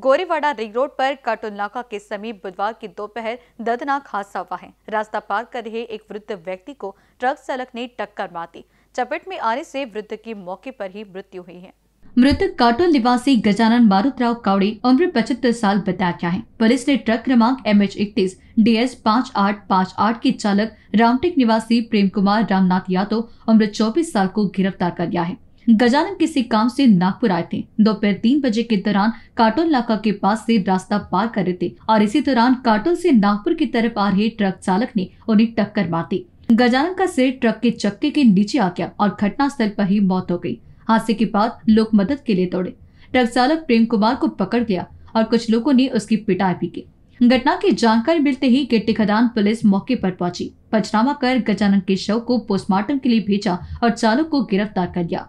Gorewada ring road पर कार्टून नाका के समीप बुधवार की दोपहर दर्दनाक हादसा हुआ है रास्ता पार कर रहे एक वृद्ध व्यक्ति को ट्रक चालक ने टक्कर मार दी चपेट में आने से वृद्ध की मौके पर ही मृत्यु हुई है मृतक काटोल निवासी गजानन मारुतराव कावड़े उम्र पचहत्तर साल बताया गया है पुलिस ने ट्रक क्रमांक एम एच इकतीस डी एस पाँच आठ पाँच आठ के चालक रामटेक निवासी प्रेम कुमार रामनाथ यादव उम्र चौबीस साल को गिरफ्तार कर लिया है गजानन किसी काम से नागपुर आए थे दोपहर तीन बजे के दौरान काटोल नाका के पास से रास्ता पार कर रहे थे और इसी दौरान काटोल से नागपुर की तरफ आ रहे ट्रक चालक ने उन्हें टक्कर मार दी गजानन का सिर ट्रक के चक्के के नीचे आ गया और घटनास्थल पर ही मौत हो गई हादसे के बाद लोग मदद के लिए दौड़े ट्रक चालक प्रेम कुमार को पकड़ लिया और कुछ लोगों ने उसकी पिटाई भी की घटना की जानकारी मिलते ही गिट्टी खदान पुलिस मौके पर पहुंची पचनामा कर गजानन के शव को पोस्टमार्टम के लिए भेजा और चालक को गिरफ्तार कर लिया